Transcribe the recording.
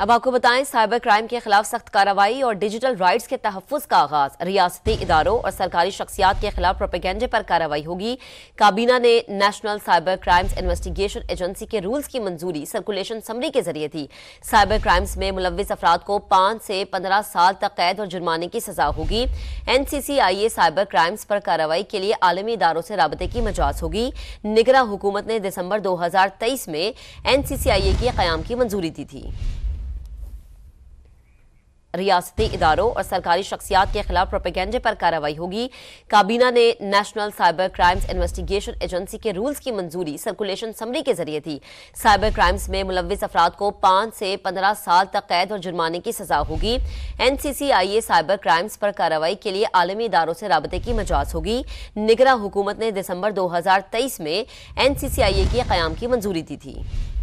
अब आपको बताएं साइबर क्राइम के खिलाफ सख्त कार्रवाई और डिजिटल राइट्स के तहफ़ का आगाज रियासती इदारों और सरकारी शख्सियात के खिलाफ प्रोपेगेंडे पर कार्रवाई होगी काबीना ने national cyber crimes investigation agency के रूल्स की मंजूरी सर्कुलेशन समरी के जरिए थी साइबर क्राइम्स में मुलविस अफराद को पांच से पंद्रह साल तक कैद और जुर्माने की सजा होगी एनसीसीआईए साइबर क्राइम्स पर कार्रवाई के लिए आलमी इदारों से रबते की मजाज होगी निगरा हुकूमत ने दिसंबर दो हजार तेईस में एनसीसीआईए के क्याम की मंजूरी दी थी रियासती इदारों और सरकारी शख्सियात के खिलाफ प्रोपेगेंडे पर कार्रवाई होगी काबीना ने national cyber crimes investigation agency के रूल्स की मंजूरी सर्कुलेशन समरी के जरिए दी साइबर क्राइम्स में मुलविस अफराद को पांच से पंद्रह साल तक कैद और जुर्माने की सजा होगी एनसीसीआईए साइबर क्राइम्स पर कार्रवाई के लिए आलमी इदारों से रबते की मजाज होगी निगरा हुकूमत ने दिसंबर दो हजार तेईस में ए के क्याम की मंजूरी दी थी